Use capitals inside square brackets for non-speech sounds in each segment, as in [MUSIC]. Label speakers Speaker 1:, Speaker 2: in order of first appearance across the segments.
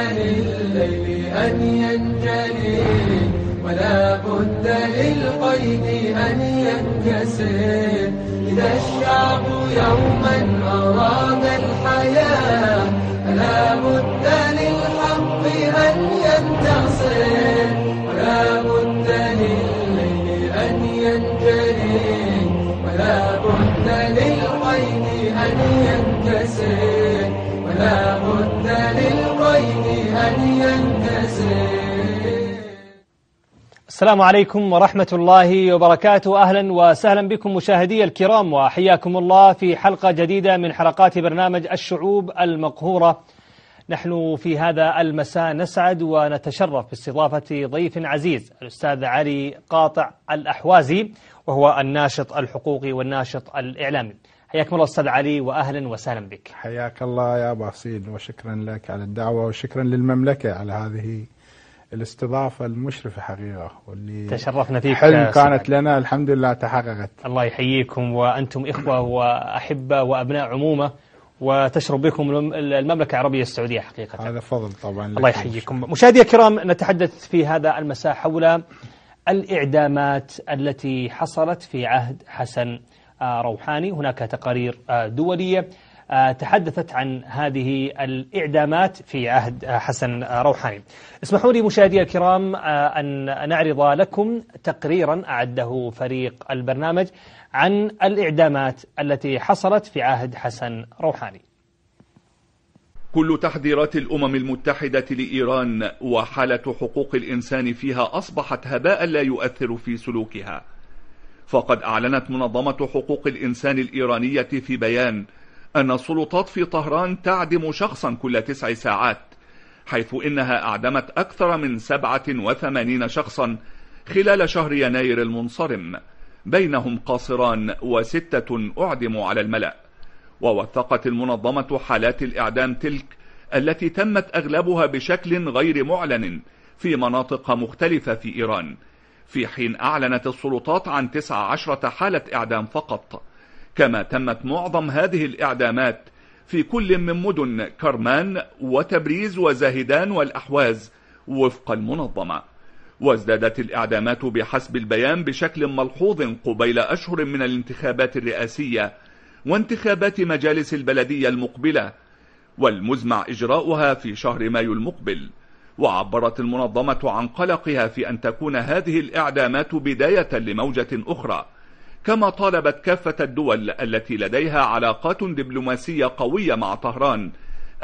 Speaker 1: الليل أن ينجلي ولا بد للقيد أن ينكسر إذا الشعب يوما أراد الحياة فلا بد للحق أن ينتصر ولا بد للليل أن ينجلي ولا بد للقيد أن ينكسر ولا
Speaker 2: السلام عليكم ورحمة الله وبركاته أهلا وسهلا بكم مشاهدي الكرام وحياكم الله في حلقة جديدة من حلقات برنامج الشعوب المقهورة نحن في هذا المساء نسعد ونتشرف باستضافة ضيف عزيز الأستاذ علي قاطع الأحوازي وهو الناشط الحقوقي والناشط الإعلامي حياكم الله أستاذ علي وأهلا وسهلا بك
Speaker 3: حياك الله يا باسيل وشكرا لك على الدعوة وشكرا للمملكة على هذه الاستضافة المشرفة حقيقة واللي تشرفنا فيك حلم كانت لنا الحمد لله تحققت
Speaker 2: الله يحييكم وأنتم إخوة وأحبة وأبناء عمومة وتشرب بكم المملكة العربية السعودية حقيقة هذا فضل طبعا الله يحييكم مشاهدي الكرام نتحدث في هذا المساء حول الإعدامات التي حصلت في عهد حسن روحاني هناك تقارير آه، دولية آه، تحدثت عن هذه الإعدامات في عهد آه، حسن روحاني اسمحوا لي مشاهدي الكرام أن نعرض لكم تقريرا أعده فريق البرنامج عن الإعدامات التي حصلت في عهد حسن روحاني
Speaker 4: كل تحذيرات الأمم المتحدة لإيران وحالة حقوق الإنسان فيها أصبحت هباء لا يؤثر في سلوكها فقد أعلنت منظمة حقوق الإنسان الإيرانية في بيان أن السلطات في طهران تعدم شخصا كل تسع ساعات حيث إنها أعدمت أكثر من 87 شخصا خلال شهر يناير المنصرم بينهم قاصران وستة أعدموا على الملأ ووثقت المنظمة حالات الإعدام تلك التي تمت أغلبها بشكل غير معلن في مناطق مختلفة في إيران في حين أعلنت السلطات عن 19 حالة إعدام فقط كما تمت معظم هذه الإعدامات في كل من مدن كرمان وتبريز وزاهدان والأحواز وفق المنظمة وازدادت الإعدامات بحسب البيان بشكل ملحوظ قبيل أشهر من الانتخابات الرئاسية وانتخابات مجالس البلدية المقبلة والمزمع إجراؤها في شهر مايو المقبل وعبرت المنظمة عن قلقها في أن تكون هذه الإعدامات بداية لموجة أخرى كما طالبت كافة الدول التي لديها علاقات دبلوماسية قوية مع طهران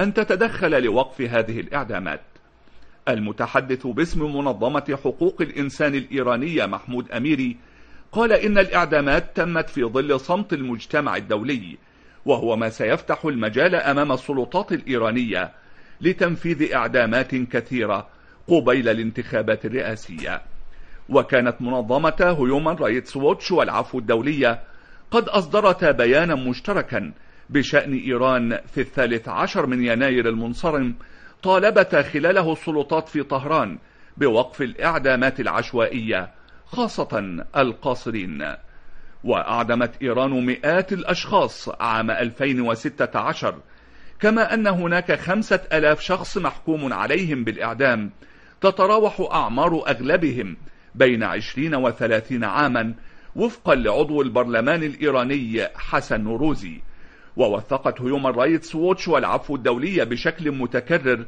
Speaker 4: أن تتدخل لوقف هذه الإعدامات المتحدث باسم منظمة حقوق الإنسان الإيرانية محمود أميري قال إن الإعدامات تمت في ظل صمت المجتمع الدولي وهو ما سيفتح المجال أمام السلطات الإيرانية لتنفيذ إعدامات كثيرة قبيل الانتخابات الرئاسية وكانت منظمة هيومان رايتس ووتش والعفو الدولية قد أصدرتا بيانا مشتركا بشأن إيران في الثالث عشر من يناير المنصرم طالبت خلاله السلطات في طهران بوقف الإعدامات العشوائية خاصة القاصرين وأعدمت إيران مئات الأشخاص عام 2016 كما أن هناك خمسة ألاف شخص محكوم عليهم بالإعدام تتراوح أعمار أغلبهم بين 20 و 30 عاما وفقا لعضو البرلمان الإيراني حسن نوروزي ووثقت هيومان رايتس ووتش والعفو الدولية بشكل متكرر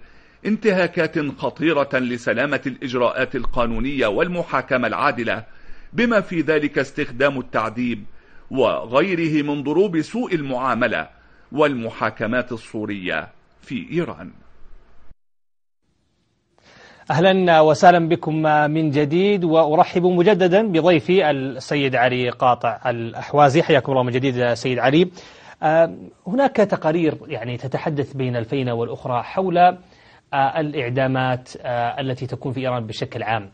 Speaker 4: انتهاكات خطيرة لسلامة الإجراءات القانونية والمحاكمة العادلة بما في ذلك استخدام التعذيب وغيره من ضروب سوء المعاملة والمحاكمات الصورية في إيران
Speaker 2: أهلا وسهلا بكم من جديد وأرحب مجددا بضيفي السيد علي قاطع الأحوازي حياكم الله من جديد سيد علي آه، هناك تقارير يعني تتحدث بين الفينة والأخرى حول آه، الإعدامات آه، التي تكون في إيران بشكل عام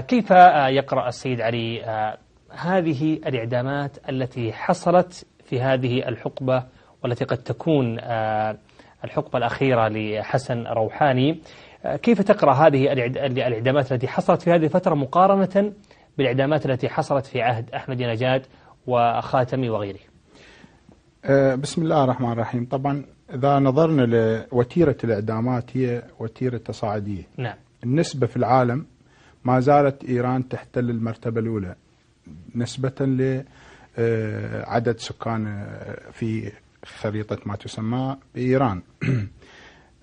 Speaker 2: كيف يقرأ السيد علي هذه الإعدامات التي حصلت في هذه الحقبة والتي قد تكون آه، الحقبة الأخيرة لحسن روحاني آه، كيف تقرأ هذه الإعدامات التي حصلت في هذه الفترة مقارنة بالإعدامات التي حصلت في عهد أحمد نجاد وخاتمي وغيره آه،
Speaker 3: بسم الله الرحمن الرحيم طبعا إذا نظرنا لوتيرة الإعدامات هي وتيرة تصاعدية نعم. النسبة في العالم ما زالت إيران تحتل المرتبة الأولى نسبة لعدد سكان في خريطة ما تسمى بإيران [CLEARS THROAT]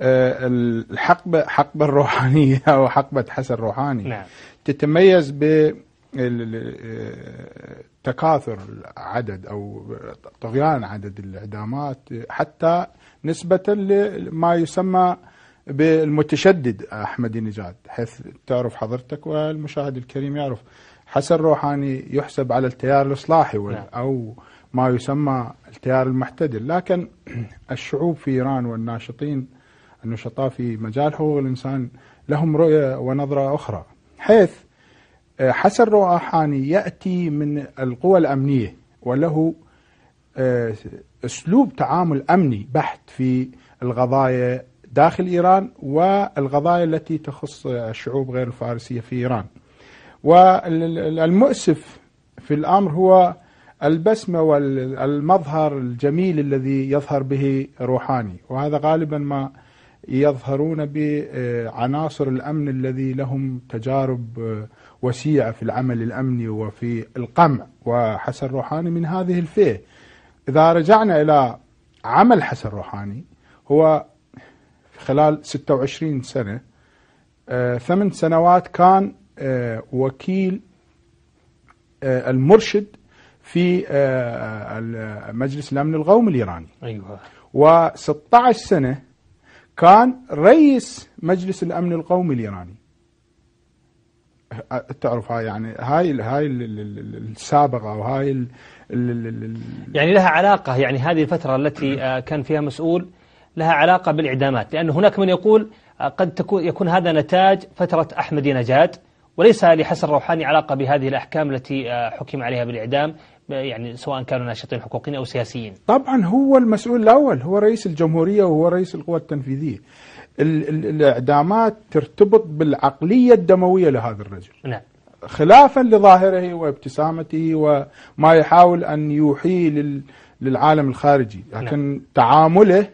Speaker 3: آه، الحقبة حقبة الروحانية [LAUGHS] أو حقبة حسن روحاني نعم. تتميز ب آه، تكاثر العدد او طغيان عدد الاعدامات حتى نسبه لما يسمى بالمتشدد احمد نجاد حيث تعرف حضرتك والمشاهد الكريم يعرف حسن روحاني يحسب على التيار الاصلاحي نعم. او ما يسمى التيار المحتدل لكن الشعوب في إيران والناشطين النشطاء في مجال حقوق الإنسان لهم رؤية ونظرة أخرى حيث آه، حسن روحاني يأتي من القوى الأمنية وله آه، أسلوب تعامل أمني بحت في القضايا داخل إيران والقضايا التي تخص الشعوب غير الفارسية في إيران والمؤسف في الأمر هو البسمة والمظهر الجميل الذي يظهر به روحاني وهذا غالبا ما يظهرون بعناصر آه، الأمن الذي لهم تجارب آه، وسيعة في العمل الأمني وفي القمع وحسن روحاني من هذه الفئة إذا رجعنا إلى عمل حسن روحاني هو خلال 26 سنة آه، ثمان سنوات كان وكيل المرشد في آه، آه، مجلس الأمن القومي الإيراني أيوة. و16 سنة كان رئيس مجلس الأمن القومي الإيراني تعرف هاي يعني هاي هاي السابقه وهاي ال
Speaker 2: يعني لها علاقه يعني هذه الفتره التي آه، كان فيها مسؤول لها علاقه بالاعدامات لان هناك من يقول قد تكون يكون هذا نتاج فتره احمدي نجاد وليس لحسن روحاني علاقه بهذه الاحكام التي حكم عليها بالاعدام يعني سواء كانوا ناشطين حقوقيين أو سياسيين
Speaker 3: طبعا هو المسؤول الأول هو رئيس الجمهورية وهو رئيس القوى التنفيذية الإعدامات ترتبط بالعقلية الدموية لهذا الرجل نعم خلافا لظاهره وابتسامته وما يحاول أن يوحي للعالم الخارجي نعم. لكن نعم. تعامله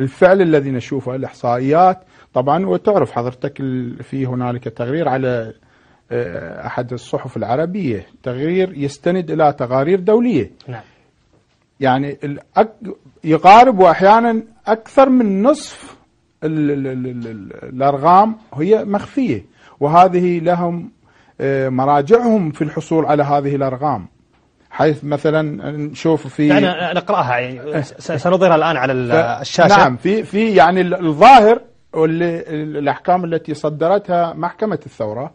Speaker 3: الفعل الذي نشوفه الإحصائيات طبعا وتعرف حضرتك في هنالك تقرير على آه، أحد الصحف العربية تقرير يستند إلى تقارير دولية نعم. يعني يقارب وأحيانا أكثر من نصف الأرقام هي مخفية وهذه لهم آه، مراجعهم في الحصول على هذه الأرقام حيث مثلا نشوف في يعني
Speaker 2: نقراها يعني
Speaker 3: سنظهرها الان على الشاشه نعم في في يعني الظاهر والاحكام التي صدرتها محكمه الثوره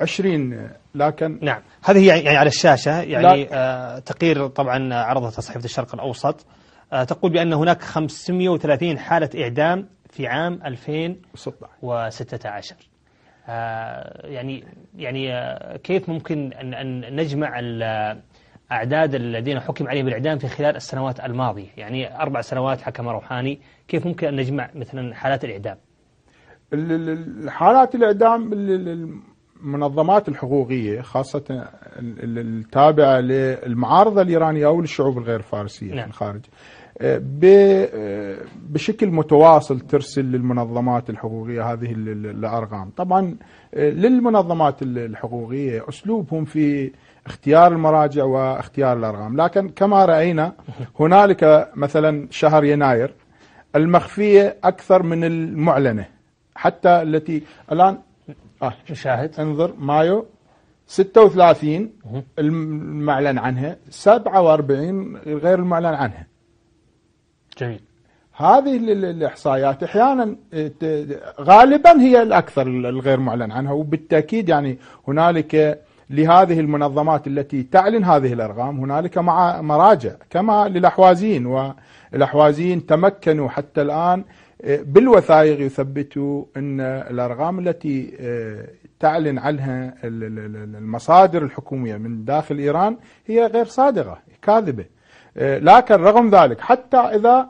Speaker 3: 20 إيه،
Speaker 2: لكن نعم هذه يعني, يعني على الشاشة يعني آه تقرير طبعا عرضها صحيفة الشرق الأوسط آه تقول بأن هناك 530 حالة إعدام في عام 2016 آه يعني يعني آه كيف ممكن أن, أن نجمع أعداد الذين حكم عليهم بالإعدام في خلال السنوات الماضية يعني أربع سنوات حكم روحاني كيف ممكن أن نجمع مثلا حالات الإعدام
Speaker 3: الحالات الإعدام المنظمات الحقوقية خاصة التابعة للمعارضة الإيرانية أو للشعوب الغير فارسية نعم. في الخارج آه، آه، بشكل متواصل ترسل للمنظمات الحقوقية هذه الأرقام طبعا آه، للمنظمات الحقوقية أسلوبهم في اختيار المراجع واختيار الأرقام لكن كما رأينا [LAUGHS] هنالك مثلا شهر يناير المخفية أكثر من المعلنة حتى التي الآن آه شاهد انظر مايو 36 المعلن عنها 47 غير المعلن عنها جميل هذه الاحصائيات احيانا آه، غالبا هي الاكثر الغير معلن عنها وبالتاكيد يعني هنالك لهذه المنظمات التي تعلن هذه الارقام هنالك مع مراجع كما للاحوازيين والاحوازيين تمكنوا حتى الان بالوثائق يثبتوا أن الأرقام التي آه، تعلن عنها المصادر الحكومية من داخل إيران هي غير صادقة كاذبة آه، لكن رغم ذلك حتى إذا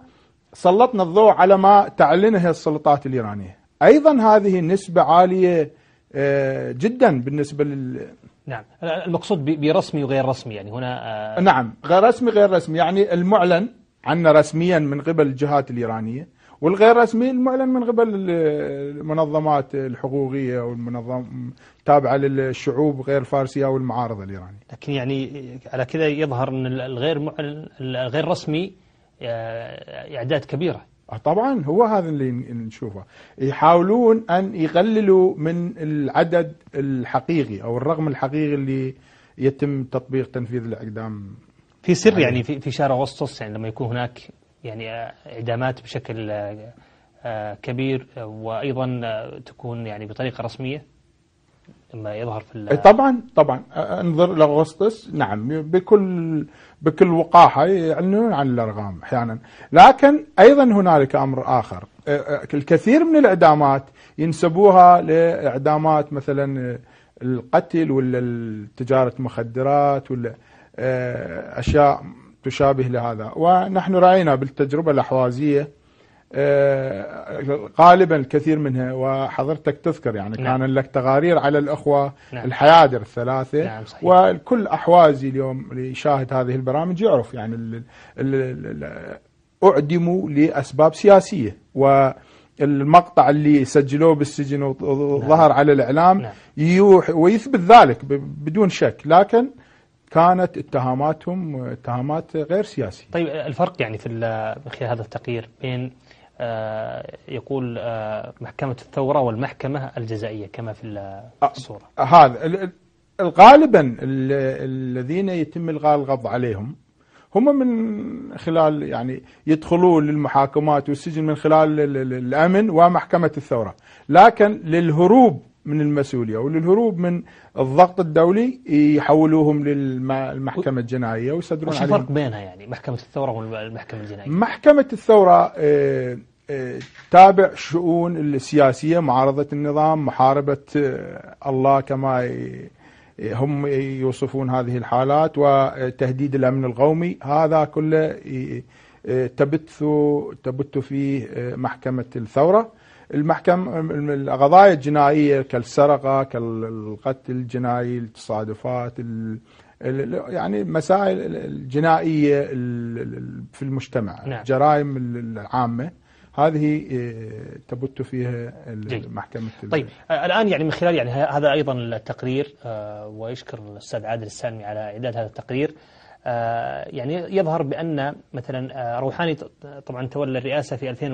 Speaker 3: سلطنا الضوء على ما تعلنه السلطات الإيرانية أيضا هذه نسبه عالية آه، جدا بالنسبة لل
Speaker 2: نعم المقصود برسمي وغير رسمي يعني هنا نعم غير رسمي غير رسمي يعني المعلن
Speaker 3: عنا رسميا من قبل الجهات الإيرانية والغير رسمي المعلن من قبل المنظمات الحقوقيه والمنظم تابعه للشعوب غير الفارسيه
Speaker 2: والمعارضه الايرانيه. لكن يعني على كذا يظهر ان الغير معلن الغير رسمي آه، اعداد كبيره. آه، طبعا هو هذا اللي نشوفه
Speaker 3: يحاولون ان يقللوا من العدد الحقيقي او الرقم الحقيقي اللي يتم تطبيق تنفيذ الاقدام في سر يعني
Speaker 2: في في شهر اغسطس يعني لما يكون هناك يعني إعدامات بشكل آه، آه، كبير آه، وأيضا تكون يعني بطريقة رسمية لما يظهر في إيه، طبعا طبعا
Speaker 3: انظر لاغسطس نعم بكل بكل وقاحه يعلنون عن الارقام احيانا لكن ايضا هنالك امر اخر الكثير من الاعدامات ينسبوها لاعدامات مثلا القتل ولا تجاره مخدرات ولا اشياء تشابه لهذا ونحن رأينا بالتجربة الأحوازية آه، غالبا الكثير منها وحضرتك تذكر يعني نعم. كان لك تقارير على الأخوة نعم. الحيادر الثلاثة نعم صحيح. والكل أحوازي اليوم اللي يشاهد هذه البرامج يعرف يعني الـ الـ الـ أعدموا لأسباب سياسية و المقطع اللي سجلوه بالسجن وظهر نعم. على الاعلام نعم. يوح ويثبت ذلك بدون شك لكن كانت اتهاماتهم اتهامات غير سياسية
Speaker 2: طيب الفرق يعني في خلال هذا التقرير بين آه، يقول آه، محكمة الثورة والمحكمة الجزائية كما في آه، الصورة
Speaker 3: هذا غالبا الذين يتم الغاء القبض عليهم هم من خلال يعني يدخلون للمحاكمات والسجن من خلال الامن ومحكمه الثوره، لكن للهروب من المسؤولية وللهروب من الضغط الدولي يحولوهم للمحكمة الجنائية ويصدرون عليهم الفرق
Speaker 2: بينها يعني محكمة الثورة والمحكمة الجنائية
Speaker 3: محكمة الثورة آه، آه، تابع شؤون السياسية معارضة النظام محاربة آه، الله كما هم يوصفون هذه الحالات وتهديد الأمن القومي هذا كله تبث تبث فيه محكمة الثورة المحكم القضايا الجنائيه كالسرقه كالقتل الجنائي التصادفات يعني مسائل الجنائيه في المجتمع نعم. الجرائم العامه هذه آه، تبت فيها محكمة طيب
Speaker 2: آه، الآن يعني من خلال يعني هذا أيضا التقرير آه، ويشكر الأستاذ عادل السامي على إعداد هذا التقرير يعني يظهر بأن مثلا روحاني طبعا تولى الرئاسة في 2000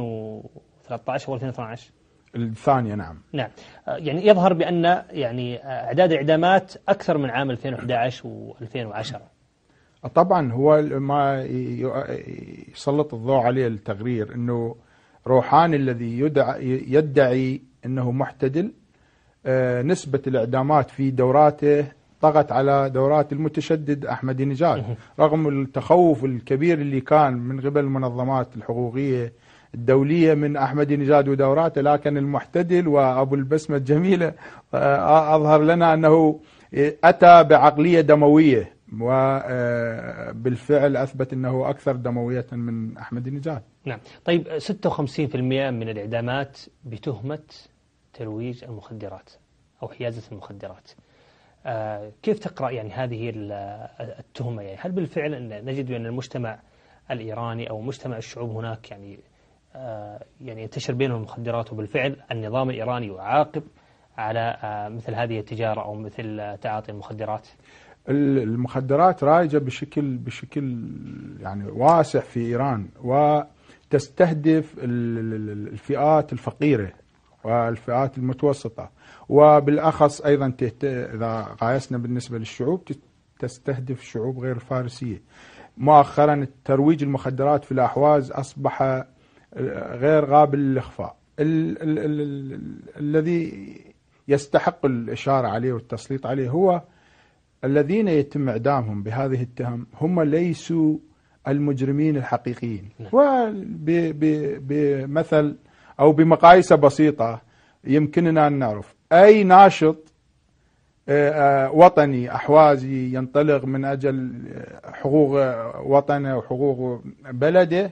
Speaker 2: 2013 و 2012
Speaker 3: الثانية نعم
Speaker 2: نعم آه، يعني يظهر بأن يعني آه، أعداد الإعدامات أكثر من عام 2011 و2010
Speaker 3: طبعا هو ما يسلط الضوء عليه التقرير أنه روحاني الذي يدعي, يدعي أنه محتدل آه، نسبة الإعدامات في دوراته طغت على دورات المتشدد أحمد نجاد رغم التخوف الكبير اللي كان من قبل المنظمات الحقوقية الدولية من أحمد نجاد ودوراته لكن المحتدل وأبو البسمة الجميلة آه، أظهر لنا أنه أتى بعقلية دموية وبالفعل آه، أثبت أنه أكثر دموية من أحمد نجاد
Speaker 2: نعم طيب 56% من الإعدامات بتهمة ترويج المخدرات أو حيازة المخدرات آه، كيف تقرأ يعني هذه التهمة يعني هل بالفعل نجد أن المجتمع الإيراني أو مجتمع الشعوب هناك يعني آه، يعني ينتشر بينهم المخدرات وبالفعل النظام الإيراني يعاقب على آه، مثل هذه التجارة أو مثل آه، تعاطي المخدرات
Speaker 3: المخدرات رائجة بشكل بشكل يعني واسع في إيران وتستهدف الفئات الفقيرة والفئات المتوسطة وبالأخص أيضا إذا قايسنا بالنسبة للشعوب تستهدف الشعوب غير الفارسية مؤخرا ترويج المخدرات في الأحواز أصبح غير قابل للاخفاء الذي يستحق الاشاره عليه والتسليط عليه هو الذين يتم اعدامهم بهذه التهم هم ليسوا المجرمين الحقيقيين نعم. بمثل او بمقايسه بسيطه يمكننا ان نعرف اي ناشط آه، آه، وطني احوازي ينطلق من اجل آه، حقوق وطنه وحقوق بلده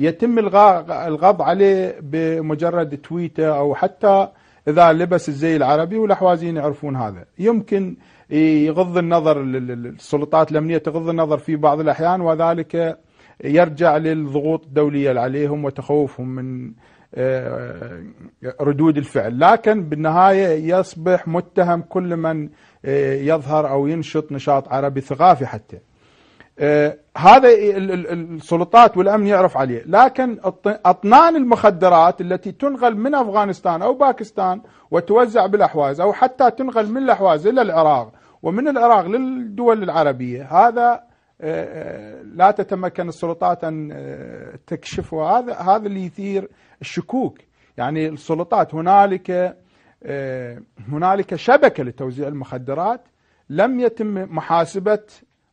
Speaker 3: يتم الغاء الغض عليه بمجرد تويته أو حتى إذا لبس الزي العربي والأحوازيين يعرفون هذا يمكن يغض النظر السلطات الأمنية تغض النظر في بعض الأحيان وذلك يرجع للضغوط الدولية عليهم وتخوفهم من آه، ردود الفعل لكن بالنهاية يصبح متهم كل من آه، يظهر أو ينشط نشاط عربي ثقافي حتى آه، هذا السلطات والأمن يعرف عليه لكن أطنان المخدرات التي تنقل من أفغانستان أو باكستان وتوزع بالأحواز أو حتى تنقل من الأحواز إلى العراق ومن العراق للدول العربية هذا آه، آه، لا تتمكن السلطات أن تكشفه هذا هذا اللي يثير الشكوك يعني السلطات هنالك هنالك شبكة لتوزيع المخدرات لم يتم محاسبة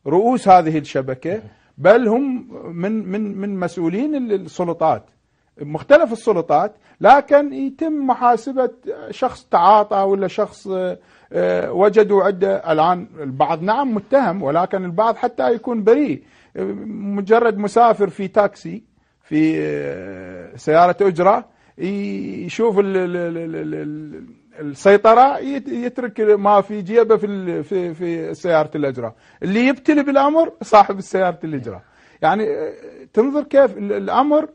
Speaker 3: رؤوس هذه الشبكة بل هم من من من مسؤولين السلطات مختلف السلطات لكن يتم محاسبة شخص تعاطى ولا شخص آه، آه، وجدوا عده الآن البعض نعم متهم ولكن البعض حتى يكون بريء مجرد مسافر في تاكسي في آه، سيارة أجرة يشوف ال ال ال ال السيطره يترك ما في جيبه في في في سياره الاجره اللي يبتلي بالامر صاحب سياره الاجره يعني آه، تنظر كيف الامر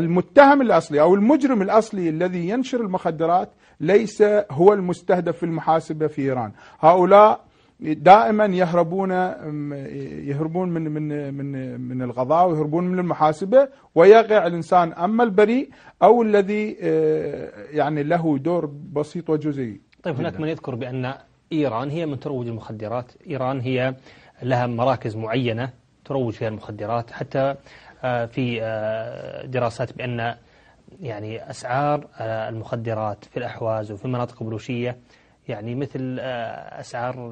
Speaker 3: المتهم الاصلي او المجرم الاصلي الذي ينشر المخدرات ليس هو المستهدف في المحاسبه في ايران هؤلاء دائما يهربون يهربون من من من من القضاء ويهربون من المحاسبه ويقع الانسان اما البريء او الذي آه، يعني له دور بسيط وجزئي.
Speaker 2: طيب هناك من يذكر بان ايران هي من تروج المخدرات، ايران هي لها مراكز معينه تروج فيها المخدرات حتى آه، في آه، دراسات بان يعني اسعار المخدرات في الاحواز وفي المناطق البلوشيه يعني مثل آه، اسعار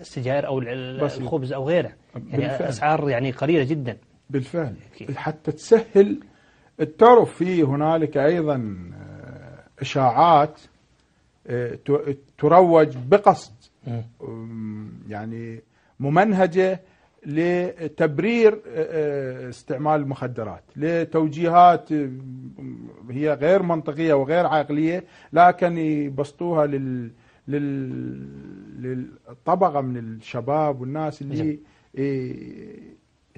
Speaker 2: السجاير او الخبز او غيره يعني بالفعل. اسعار يعني قليله جدا
Speaker 3: بالفعل حتى تسهل التعرف في هنالك ايضا آه، اشاعات آه، تروج بقصد يعني ممنهجه لتبرير آه، آه، استعمال المخدرات لتوجيهات آه، هي غير منطقية وغير عقلية لكن يبسطوها لل للطبقة من الشباب والناس اللي نعم. إيه،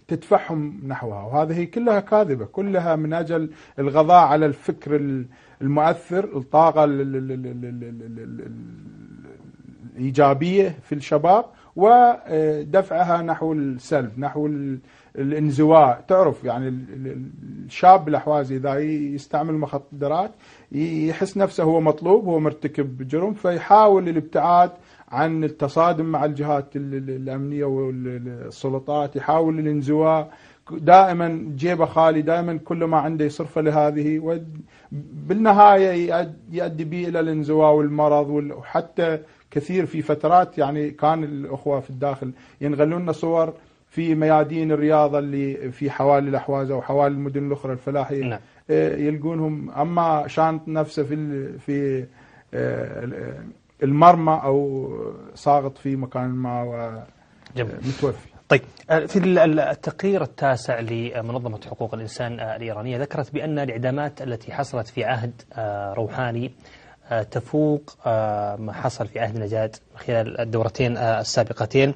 Speaker 3: تدفعهم نحوها وهذه كلها كاذبة كلها من أجل الغضاء على الفكر المؤثر الطاقة الإيجابية في الشباب ودفعها نحو السلب نحو الانزواء تعرف يعني الشاب الاحوازي اذا يستعمل مخدرات يحس نفسه هو مطلوب هو مرتكب جرم فيحاول الابتعاد عن التصادم مع الجهات الامنيه والسلطات يحاول الانزواء دائما جيبه خالي دائما كل ما عنده يصرفه لهذه وبالنهايه يؤدي به الى الانزواء والمرض وحتى كثير في فترات يعني كان الأخوة في الداخل ينغلون صور في ميادين الرياضة اللي في حوالي الاحواز او حوالي المدن الأخرى الفلاحية نعم. آه، يلقونهم أما شانت نفسه في في آه، المرمى أو ساقط في مكان ما ومتوفي آه،
Speaker 2: طيب في التقرير التاسع لمنظمة حقوق الإنسان الإيرانية ذكرت بأن الإعدامات التي حصلت في عهد روحاني آه، تفوق آه، ما حصل في عهد نجاد خلال الدورتين آه، السابقتين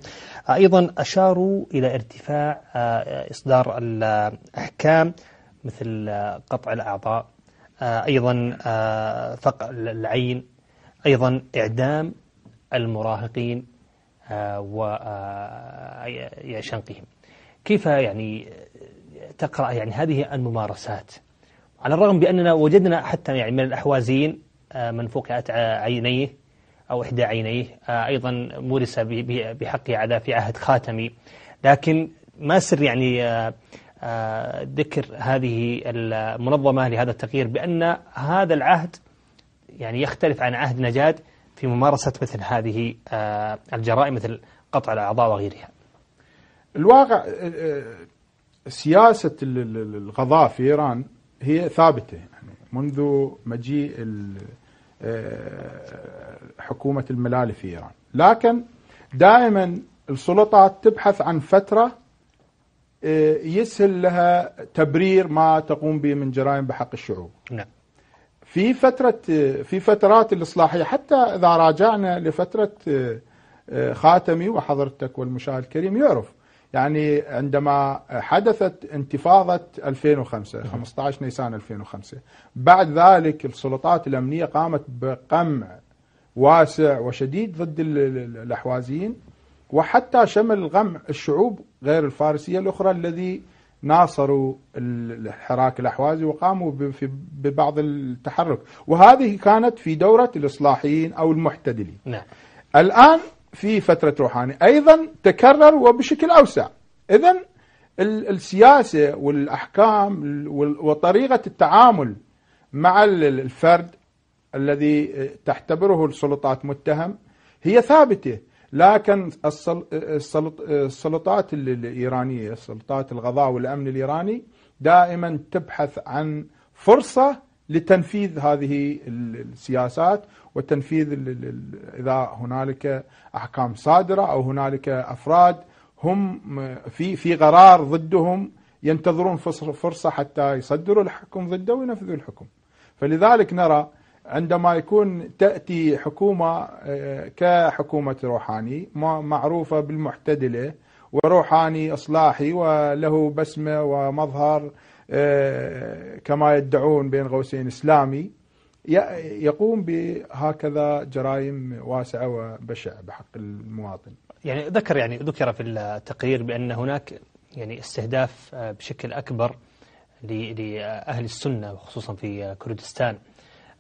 Speaker 2: أيضا أشاروا إلى ارتفاع إصدار الأحكام مثل قطع الأعضاء أيضا فقع العين أيضا إعدام المراهقين وشنقهم كيف يعني تقرأ يعني هذه الممارسات على الرغم بأننا وجدنا حتى يعني من الأحوازيين آه، منفوكة عينيه أو إحدى عينيه آه، أيضا مورس بحقه على في عهد خاتمي لكن ما سر يعني آه، ذكر هذه المنظمة لهذا التغيير بأن هذا العهد يعني يختلف عن عهد نجاد في ممارسة مثل هذه الجرائم مثل قطع الأعضاء وغيرها
Speaker 3: الواقع سياسة القضاء في إيران هي ثابتة يعني منذ مجيء آه، حكومة الملالي في إيران لكن دائما السلطات تبحث عن فترة آه، يسهل لها تبرير ما تقوم به من جرائم بحق الشعوب نعم. في فترة في فترات الإصلاحية حتى إذا راجعنا لفترة آه، خاتمي وحضرتك والمشاهد الكريم يعرف يعني عندما حدثت انتفاضة 2005 15 نيسان 2005 بعد ذلك السلطات الأمنية قامت بقمع واسع وشديد ضد الأحوازيين وحتى شمل الغمع الشعوب غير الفارسية الأخرى الذي ناصروا الحراك الأحوازي وقاموا ببعض التحرك وهذه كانت في دورة الإصلاحيين أو المحتدلين نعم. الآن في فترة روحاني أيضا تكرر وبشكل أوسع إذا السياسة والأحكام وطريقة التعامل مع الفرد الذي تعتبره السلطات متهم هي ثابتة لكن السلطات الإيرانية السلطات الغضاء والأمن الإيراني دائما تبحث عن فرصة لتنفيذ هذه السياسات وتنفيذ اذا هنالك احكام صادره او هنالك افراد هم في في قرار ضدهم ينتظرون فرصه حتى يصدروا الحكم ضده وينفذوا الحكم. فلذلك نرى عندما يكون تاتي حكومه آه، كحكومه روحاني معروفه بالمعتدله وروحاني اصلاحي وله بسمه ومظهر آه، كما يدعون بين قوسين إسلامي يقوم بهكذا جرائم واسعة وبشعة بحق المواطن
Speaker 2: يعني ذكر يعني ذكر في التقرير بأن هناك يعني استهداف آه، بشكل أكبر لأهل السنة وخصوصا في كردستان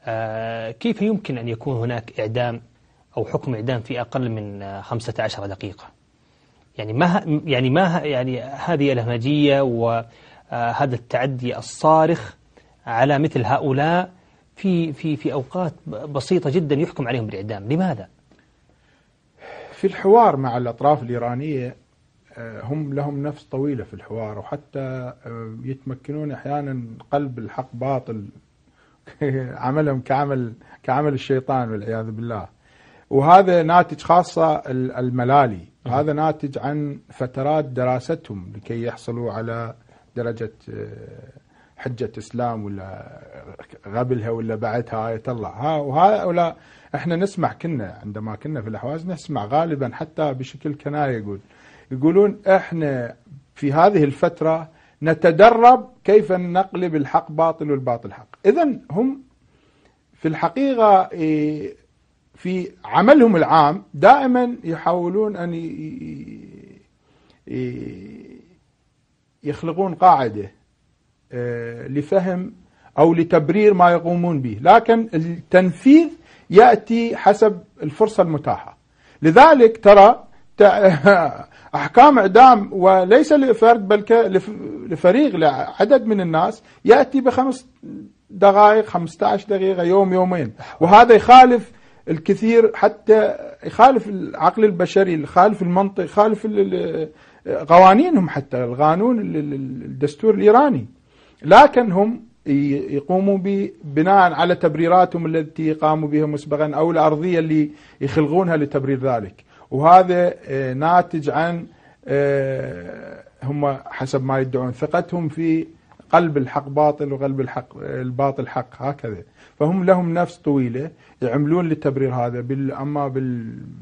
Speaker 2: آه، كيف يمكن أن يكون هناك إعدام أو حكم إعدام في أقل من 15 دقيقة يعني ما يعني ما يعني هذه الهمجية و آه، هذا التعدي الصارخ على مثل هؤلاء في في في أوقات بسيطة جدا يحكم عليهم بالإعدام لماذا؟
Speaker 3: في الحوار مع الأطراف الإيرانية آه، هم لهم نفس طويلة في الحوار وحتى آه، يتمكنون أحيانا قلب الحق باطل [LAUGHS] عملهم كعمل كعمل الشيطان والعياذ بالله وهذا ناتج خاصة الملالي نعم. هذا ناتج عن فترات دراستهم لكي يحصلوا على درجه آه، حجه اسلام ولا قبلها ولا بعدها ايه الله ها وهؤلاء احنا نسمع كنا عندما كنا في الاحواز نسمع غالبا حتى بشكل كنايه يقول يقولون احنا في هذه الفتره نتدرب كيف نقلب الحق باطل والباطل حق اذا هم في الحقيقه إيه، في عملهم العام دائما يحاولون ان يخلقون قاعدة آه، لفهم أو لتبرير ما يقومون به لكن التنفيذ يأتي حسب الفرصة المتاحة لذلك ترى [LAUGHS] أحكام إعدام وليس لفرد بل لفريق لعدد من الناس يأتي بخمس دقائق 15 دقيقة يوم يومين وهذا يخالف الكثير حتى يخالف العقل البشري يخالف المنطق يخالف قوانينهم حتى القانون الدستور الإيراني لكن هم يقوموا بناء على تبريراتهم التي قاموا بها مسبقا أو الأرضية اللي يخلقونها لتبرير ذلك وهذا آه، ناتج عن آه، هم حسب ما يدعون ثقتهم في قلب الحق باطل وقلب الحق الباطل حق هكذا فهم لهم نفس طويلة يعملون للتبرير هذا أما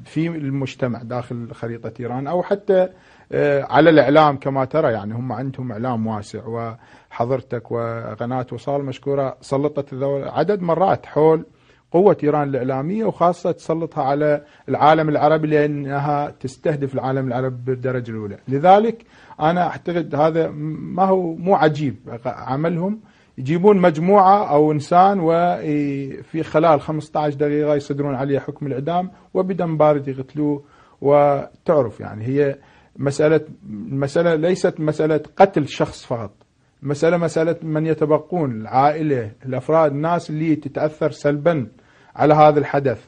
Speaker 3: في المجتمع داخل خريطة إيران أو حتى آه، على الإعلام كما ترى يعني هم عندهم إعلام واسع وحضرتك وقناة وصال مشكورة سلطت عدد مرات حول قوة إيران الإعلامية وخاصة تسلطها على العالم العربي لأنها تستهدف العالم العربي بالدرجة الأولى لذلك أنا أعتقد هذا ما هو مو عجيب عملهم يجيبون مجموعة أو إنسان وفي خلال 15 دقيقة يصدرون عليه حكم الإعدام وبدم بارد يقتلوه وتعرف يعني هي مسألة المسألة ليست مسألة قتل شخص فقط المسألة مسألة من يتبقون العائلة الأفراد الناس اللي تتأثر سلبا على هذا الحدث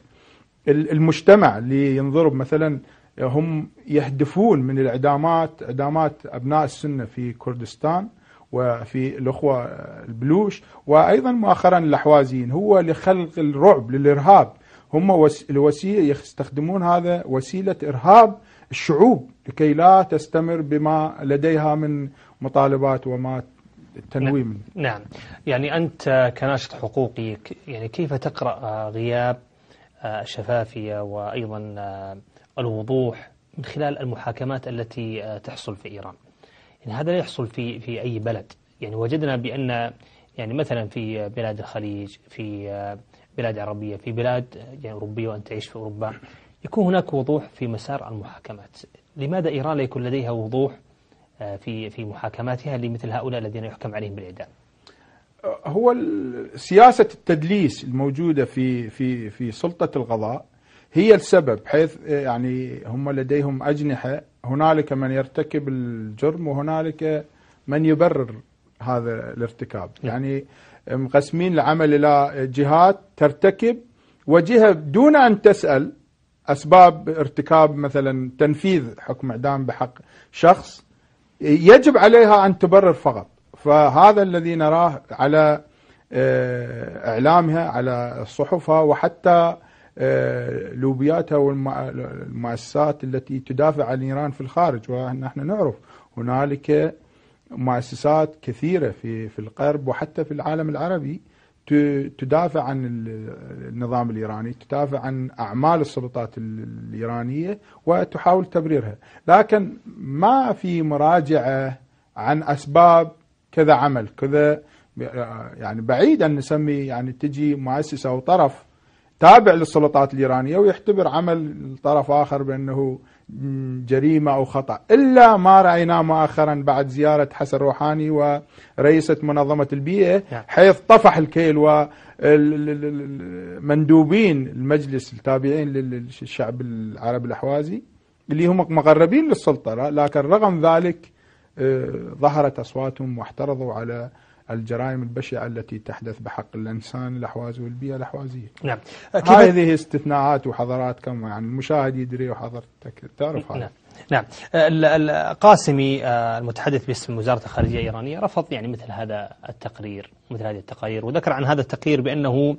Speaker 3: المجتمع اللي ينضرب مثلا هم يهدفون من الإعدامات إعدامات أبناء السنة في كردستان وفي الأخوة البلوش وأيضا مؤخرا الأحوازيين هو لخلق الرعب للإرهاب هم الوسيلة يستخدمون هذا وسيلة إرهاب الشعوب لكي لا تستمر بما لديها من مطالبات وما تنويم
Speaker 2: نعم. نعم يعني أنت كناشط حقوقي يعني كيف تقرأ غياب آه، الشفافية وأيضا آه، الوضوح من خلال المحاكمات التي آه، تحصل في إيران يعني هذا لا يحصل في في أي بلد يعني وجدنا بأن يعني مثلا في بلاد الخليج في بلاد عربية في بلاد يعني أوروبية وانت تعيش في أوروبا يكون هناك وضوح في مسار المحاكمات لماذا إيران لا يكون لديها وضوح آه، في في محاكماتها لمثل هؤلاء الذين يحكم عليهم بالإعدام
Speaker 3: هو سياسة التدليس الموجودة في في في سلطة القضاء هي السبب حيث آه، يعني هم لديهم أجنحة هنالك من يرتكب الجرم وهنالك من يبرر هذا الارتكاب نعم. يعني مقسمين العمل إلى جهات ترتكب وجهة دون أن تسأل أسباب ارتكاب مثلا تنفيذ حكم إعدام بحق شخص يجب عليها أن تبرر فقط فهذا الذي نراه على آه، إعلامها على صحفها وحتى آه، لوبياتها والمؤسسات التي تدافع عن إيران في الخارج ونحن نعرف هنالك مؤسسات كثيرة في في الغرب وحتى في العالم العربي تدافع عن النظام الإيراني تدافع عن أعمال السلطات الإيرانية وتحاول تبريرها لكن ما في مراجعة عن أسباب كذا عمل كذا يعني بعيد أن نسمي يعني تجي مؤسسة أو طرف تابع للسلطات الإيرانية ويختبر عمل طرف آخر بأنه جريمة أو خطأ إلا ما رأيناه مؤخرا بعد زيارة حسن روحاني ورئيسة منظمة البيئة حيث طفح الكيل ومندوبين المجلس التابعين للشعب العربي الأحوازي اللي هم مقربين للسلطة لكن رغم ذلك آه، ظهرت أصواتهم واحترضوا على الجرائم البشعة التي تحدث بحق الإنسان الأحواز والبيئة الأحوازية نعم هذه استثناءات وحضارات كم يعني المشاهد يدري وحضرتك تعرف هذا نعم.
Speaker 2: نعم القاسمي آه، المتحدث باسم وزارة الخارجية الإيرانية رفض يعني مثل هذا التقرير مثل هذه التقارير وذكر عن هذا التقرير بأنه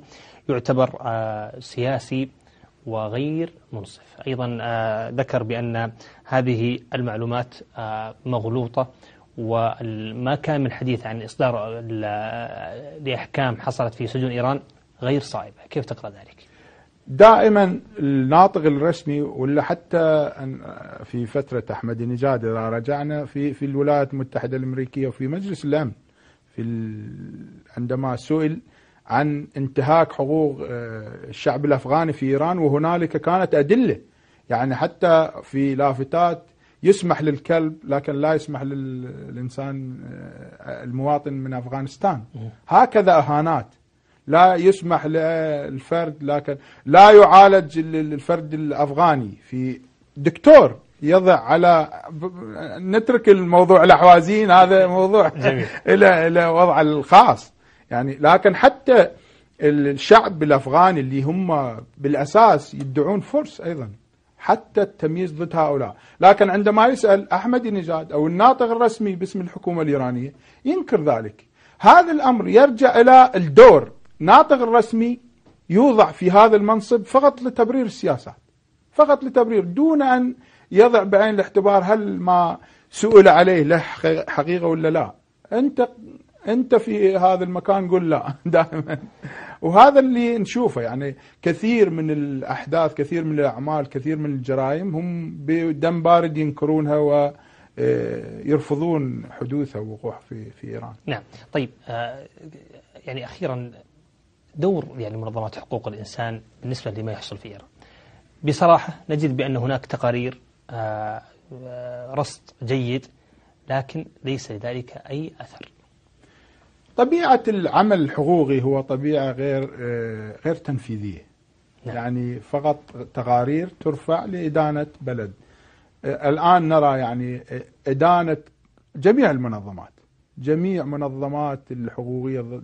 Speaker 2: يعتبر آه، سياسي وغير منصف أيضا آه، ذكر بأن هذه المعلومات مغلوطة وما كان من الحديث عن إصدار لأحكام حصلت في سجون إيران غير صائبة كيف تقرأ ذلك؟
Speaker 3: دائما الناطق الرسمي ولا حتى في فترة أحمد نجاد إذا رجعنا في في الولايات المتحدة الأمريكية وفي مجلس الأمن في عندما سئل عن انتهاك حقوق آه، الشعب الأفغاني في إيران وهنالك كانت أدلة يعني حتى في لافتات يسمح للكلب لكن لا يسمح للإنسان آه، المواطن من أفغانستان هكذا إهانات لا يسمح للفرد لكن لا يعالج الفرد الأفغاني في دكتور يضع على نترك الموضوع الاحوازين هذا موضوع [LAUGHS] الى الى وضع الخاص يعني لكن حتى الشعب الافغاني اللي هم بالاساس يدعون فرس ايضا حتى التمييز ضد هؤلاء لكن عندما يسأل أحمد نجاد أو الناطق الرسمي باسم الحكومة الإيرانية ينكر ذلك هذا الأمر يرجع إلى الدور ناطق الرسمي يوضع في هذا المنصب فقط لتبرير السياسات فقط لتبرير دون أن يضع بعين الاعتبار هل ما سئل عليه له حقيقة ولا لا أنت انت في هذا المكان قول لا [LAUGHS] دائما وهذا اللي نشوفه يعني كثير من الاحداث كثير من الاعمال كثير من الجرائم هم بدم بارد ينكرونها و آه، يرفضون حدوثها ووقوعها في
Speaker 2: في ايران. نعم، طيب آه، يعني اخيرا دور يعني منظمات حقوق الانسان بالنسبه لما يحصل في ايران. بصراحه نجد بان هناك تقارير آه، رصد جيد لكن ليس لذلك اي اثر.
Speaker 3: طبيعة العمل الحقوقي هو طبيعة غير آه، غير تنفيذية نعم. يعني فقط تقارير ترفع لإدانة بلد آه، الآن نرى يعني آه، إدانة جميع المنظمات جميع منظمات الحقوقية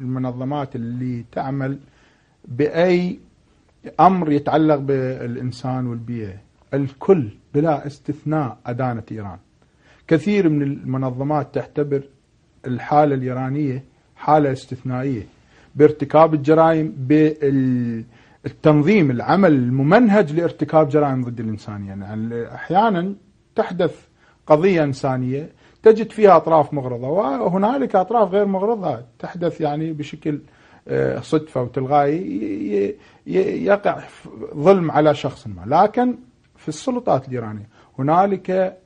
Speaker 3: المنظمات اللي تعمل بأي أمر يتعلق بالإنسان والبيئة الكل بلا استثناء أدانة إيران كثير من المنظمات تعتبر الحالة الإيرانية حالة استثنائية بارتكاب الجرائم بالتنظيم العمل الممنهج لارتكاب جرائم ضد الإنسانية يعني أحيانا تحدث قضية إنسانية تجد فيها أطراف مغرضة وهنالك أطراف غير مغرضة تحدث يعني بشكل آه، صدفة
Speaker 5: وتلغائي يقع
Speaker 3: ظلم على شخص ما لكن في السلطات الإيرانية هنالك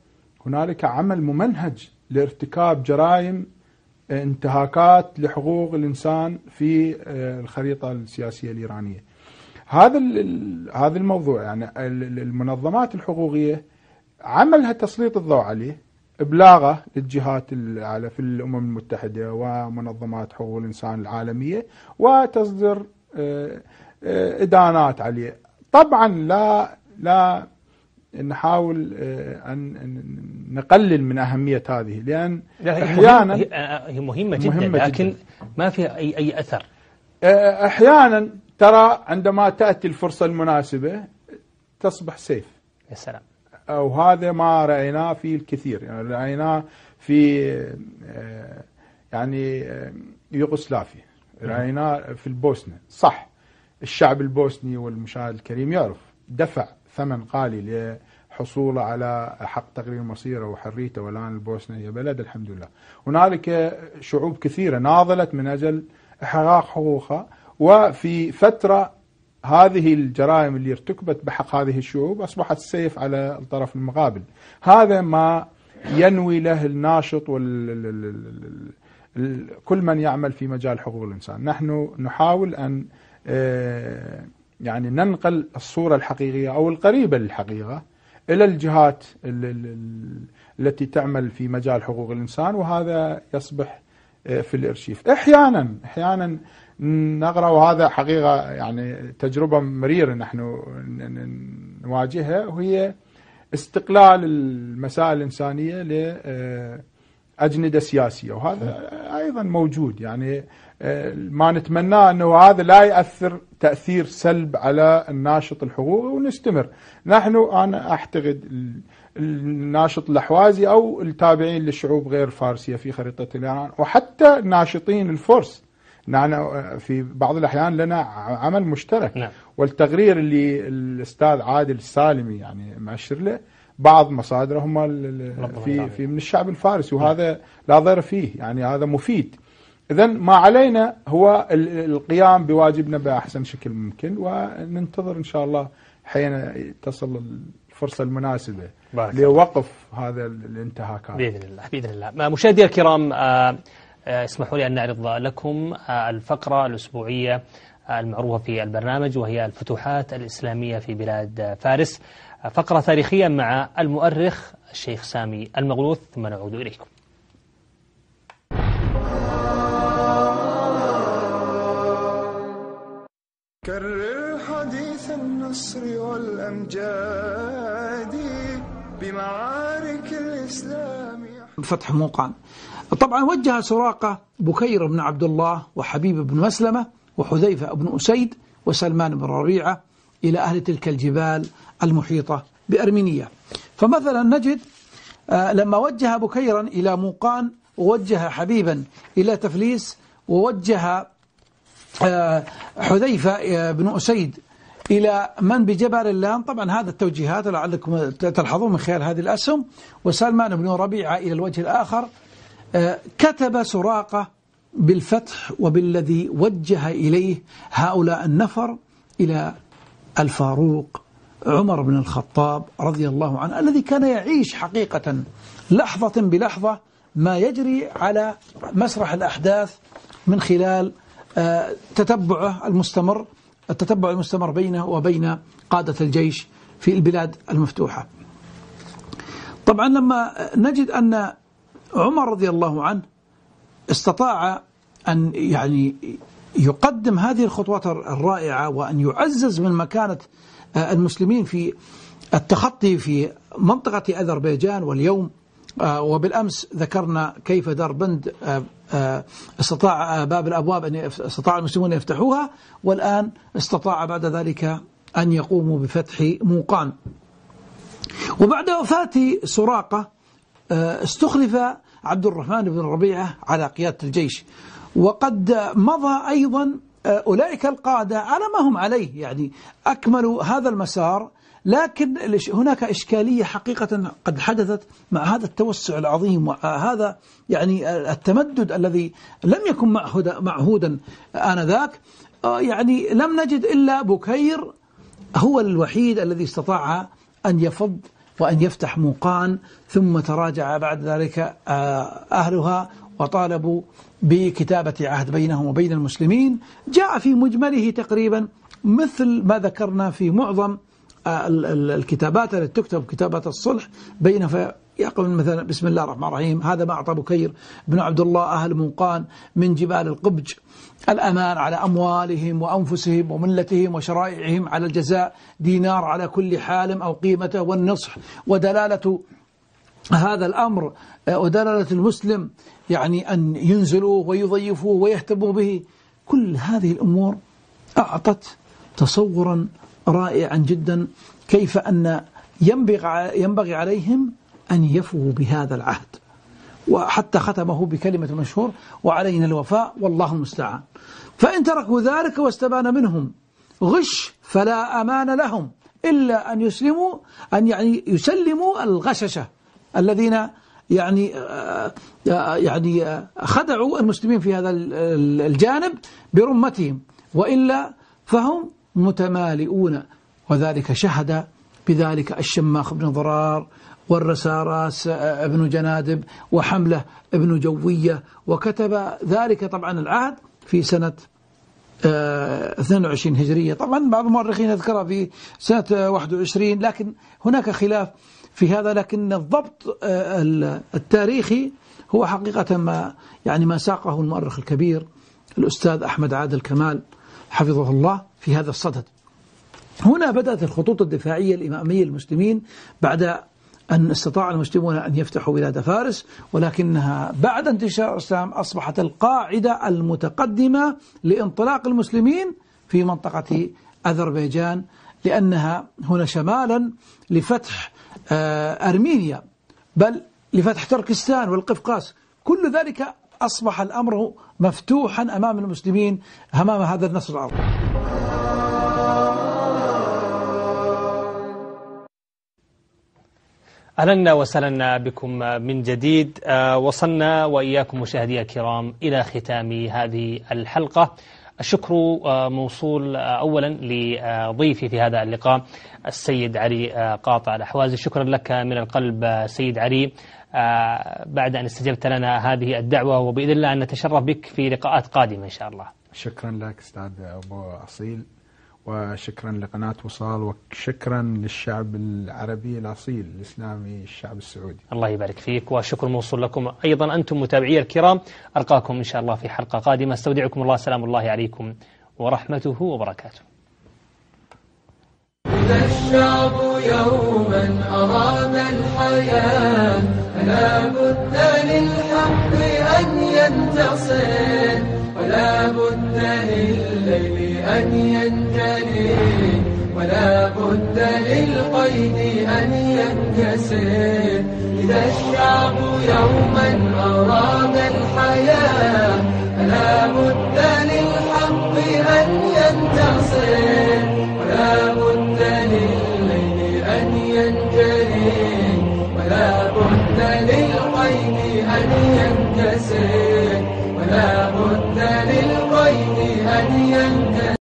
Speaker 3: هنالك عمل ممنهج لارتكاب جرائم انتهاكات لحقوق الانسان في آه، الخريطه السياسيه الايرانيه. هذا هذا الموضوع يعني المنظمات الحقوقيه عملها تسليط الضوء عليه ابلاغه للجهات على في الامم المتحده ومنظمات حقوق الانسان العالميه وتصدر آه، آه، ادانات عليه. طبعا لا لا نحاول آه، ان نقلل من اهميه هذه لان احيانا آه،
Speaker 2: آه، هي مهمه جدا مهمة لكن جداً. ما فيها اي اي اثر
Speaker 3: احيانا ترى عندما تاتي الفرصه المناسبه تصبح سيف يا سلام وهذا ما رايناه في الكثير يعني رايناه في يعني يوغوسلافيا رايناه في البوسنه صح الشعب البوسني والمشاهد الكريم يعرف دفع ثمن غالي لحصوله على حق تقرير مصيره وحريته والان البوسنه هي بلد الحمد لله. هنالك شعوب كثيره ناضلت من اجل احقاق حقوقها وفي فتره هذه الجرائم اللي ارتكبت بحق هذه الشعوب اصبحت السيف على الطرف المقابل. هذا ما ينوي له الناشط وال كل من يعمل في مجال حقوق الانسان، نحن نحاول ان آه، يعني ننقل الصورة الحقيقية أو القريبة للحقيقة إلى الجهات التي تعمل في مجال حقوق الإنسان وهذا يصبح آه، في الارشيف احيانا احيانا نقرا وهذا حقيقه يعني تجربه مريره نحن نواجهها وهي استقلال المسائل الانسانيه ل آه، أجندة سياسية وهذا أيضا موجود يعني آه، ما نتمناه أنه هذا لا يأثر تأثير سلب على الناشط الحقوقي ونستمر نحن أنا أعتقد الناشط الأحوازي أو التابعين للشعوب غير فارسية في خريطة الإيران وحتى ناشطين الفرس نحن آه، في بعض الأحيان لنا عمل مشترك نعم. والتقرير اللي الأستاذ عادل السالمي يعني مأشر له بعض مصادرهم في في من الشعب الفارسي وهذا لا ضير فيه يعني هذا مفيد اذا ما علينا هو القيام بواجبنا باحسن شكل ممكن وننتظر ان شاء الله حين تصل الفرصه المناسبه لوقف هذا الانتهاكات باذن
Speaker 2: الله باذن الله مشاهدي الكرام آه، آه، اسمحوا لي ان اعرض لكم آه، الفقره الاسبوعيه المعروفة في البرنامج وهي الفتوحات الإسلامية في بلاد فارس فقرة تاريخية مع المؤرخ الشيخ سامي المغلوث ثم نعود إليكم
Speaker 1: كرر حديث النصر والأمجاد
Speaker 5: بمعارك الإسلام فتح موقع طبعا وجه سراقة بكير بن عبد الله وحبيب بن مسلمة وحذيفة بن أسيد وسلمان بن ربيعة إلى أهل تلك الجبال المحيطة بأرمينية فمثلا نجد آه، لما وجه بكيرا إلى موقان ووجه حبيبا إلى تفليس ووجه آه، حذيفة آه، بن أسيد إلى من بجبل اللام طبعا هذا التوجيهات لعلكم تلحظون من خلال هذه الأسهم وسلمان بن ربيعة إلى الوجه الآخر كتب سراقة بالفتح وبالذي وجه إليه هؤلاء النفر إلى الفاروق عمر بن الخطاب رضي الله عنه الذي كان يعيش حقيقة لحظة بلحظة ما يجري على مسرح الأحداث من خلال آه، تتبعه المستمر التتبع المستمر بينه وبين قادة الجيش في البلاد المفتوحة طبعا لما نجد أن عمر رضي الله عنه استطاع أن يعني يقدم هذه الخطوات الرائعة وأن يعزز من مكانة آه، المسلمين في التخطي في منطقة أذربيجان واليوم آه، وبالأمس ذكرنا كيف دربند آه، استطاع باب الأبواب أن استطاع المسلمون يفتحوها والآن استطاع بعد ذلك أن يقوموا بفتح موقان وبعد وفاة سراقة استخلف عبد الرحمن بن ربيعة على قيادة الجيش وقد مضى أيضا آه، أولئك القادة على ما هم عليه يعني أكملوا هذا المسار لكن هناك إشكالية حقيقة قد حدثت مع هذا التوسع العظيم وهذا يعني التمدد الذي لم يكن معهودا آنذاك آه، يعني لم نجد إلا بكير هو الوحيد الذي استطاع أن يفض وأن يفتح موقعا ثم تراجع بعد ذلك آه، أهلها وطالبوا بكتابة عهد بينهم وبين المسلمين جاء في مجمله تقريبا مثل ما ذكرنا في معظم آه، الكتابات التي تكتب كتابات الصلح بين يقول مثلا بسم الله الرحمن الرحيم هذا ما أعطى بكير بن عبد الله أهل منقان من جبال القبج الأمان على أموالهم وأنفسهم وملتهم وشرائعهم على الجزاء دينار على كل حال أو قيمته والنصح ودلالة هذا الأمر ودلالة المسلم يعني أن ينزلوه ويضيفوه ويهتموا به كل هذه الأمور أعطت تصورا رائعا جدا كيف أن ينبغي عليهم أن يفوا بهذا العهد وحتى ختمه بكلمة مشهور وعلينا الوفاء والله المستعان فإن تركوا ذلك واستبان منهم غش فلا أمان لهم إلا أن يسلموا أن يعني يسلموا الغششة الذين يعني آه، آه، يعني آه، خدعوا المسلمين في هذا الجانب برمتهم وإلا فهم متمالئون وذلك شهد بذلك الشماخ بن ضرار والرساراس آه، آه، ابن جنادب وحملة ابن جوية وكتب ذلك طبعا العهد في سنة 22 آه، هجرية طبعا بعض المؤرخين يذكرها في سنة 21 لكن هناك خلاف في هذا لكن الضبط التاريخي هو حقيقة ما يعني ما ساقه المؤرخ الكبير الأستاذ أحمد عادل كمال حفظه الله في هذا الصدد هنا بدأت الخطوط الدفاعية الإمامية للمسلمين بعد أن استطاع المسلمون أن يفتحوا بلاد فارس ولكنها بعد انتشار الإسلام أصبحت القاعدة المتقدمة لانطلاق المسلمين في منطقة أذربيجان لأنها هنا شمالا لفتح آه، أرمينيا بل لفتح تركستان والقفقاس كل ذلك أصبح الأمر مفتوحا أمام المسلمين أمام هذا النصر العظيم
Speaker 2: أهلا وسهلا بكم من جديد آه، وصلنا وإياكم مشاهدي الكرام إلى ختام هذه الحلقة الشكر آه، موصول آه، أولا لضيفي في هذا اللقاء السيد علي قاطع الأحوازي شكرا لك من القلب سيد علي بعد أن استجبت لنا هذه الدعوة وبإذن الله أن نتشرف بك في لقاءات قادمة إن شاء الله
Speaker 3: شكرا لك أستاذ أبو أصيل وشكرا لقناة وصال وشكرا للشعب العربي الأصيل
Speaker 2: الإسلامي الشعب السعودي الله يبارك فيك وشكر موصول لكم أيضا أنتم متابعي الكرام ألقاكم إن شاء الله في حلقة قادمة استودعكم الله سلام الله عليكم ورحمته وبركاته
Speaker 1: الشعب يوما أراد الحياة فلا بد للحق أن ينتصر ولا بد للليل أن ينجلي ولا بد للقيد أن ينكسر إذا الشعب يوما أراد الحياة فلا بد للحق أن ينتصر ولا بد للليل أن ينجلي ولا بد للقيد أن ينكسر ولا بد لل